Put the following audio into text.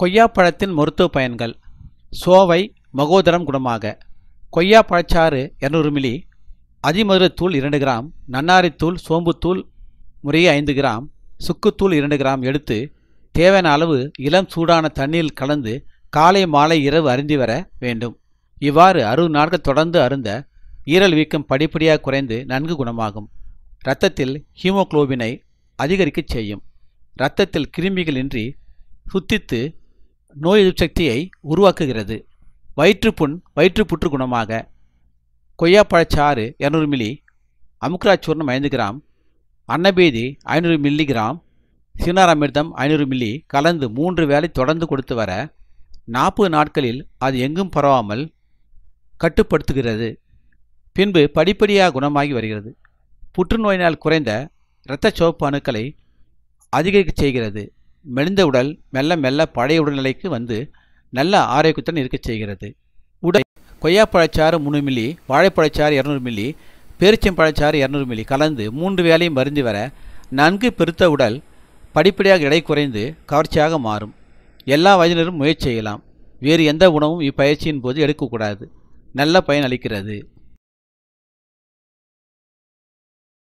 கொய்யாப்பழத்தின் மருத்துவ பயன்கள் சோவை மகோதரம் குணமாக கொய்யா பழச்சாறு இரநூறு மில்லி அதிமதுரத்தூள் இரண்டு கிராம் நன்னாரித்தூள் சோம்புத்தூள் முறையே ஐந்து கிராம் சுக்குத்தூள் இரண்டு கிராம் எடுத்து தேவையான அளவு இளம் சூடான தண்ணீரில் கலந்து காலை மாலை இரவு அருந்தி வர வேண்டும் இவ்வாறு அறுபது நாட்கள் தொடர்ந்து அருந்த ஈரல் வீக்கம் படிப்படியாக குறைந்து நன்கு குணமாகும் இரத்தத்தில் ஹீமோக்ளோபினை அதிகரிக்கச் செய்யும் இரத்தத்தில் இன்றி சுத்தித்து நோய் எதிர்ப்பு சக்தியை உருவாக்குகிறது வயிற்றுப்புண் வயிற்று புற்று குணமாக கொய்யாப்பழச்சாறு இரநூறு மில்லி சூர்ணம் ஐந்து கிராம் அன்னபேதி ஐநூறு மில்லிகிராம் கிராம் அமிர்தம் ஐநூறு மில்லி கலந்து மூன்று வேலை தொடர்ந்து கொடுத்து வர நாற்பது நாட்களில் அது எங்கும் பரவாமல் கட்டுப்படுத்துகிறது பின்பு படிப்படியாக குணமாகி வருகிறது புற்றுநோயினால் குறைந்த இரத்த சிவப்பு அணுக்களை அதிகரிக்கச் செய்கிறது மெலிந்த உடல் மெல்ல மெல்ல பழைய உடல்நிலைக்கு வந்து நல்ல ஆரோக்கியத்துடன் இருக்கச் செய்கிறது உடல் பழச்சாறு மூணு மில்லி வாழைப்பழச்சாறு இரநூறு மில்லி பேரிச்சம்பழச்சாறு இரநூறு மில்லி கலந்து மூன்று வேலையும் மருந்து வர நன்கு பெருத்த உடல் படிப்படியாக எடை குறைந்து கவர்ச்சியாக மாறும் எல்லா வயதினரும் முயற்சி செய்யலாம் வேறு எந்த உணவும் இப்பயிற்சியின் போது எடுக்கக்கூடாது நல்ல பயன் அளிக்கிறது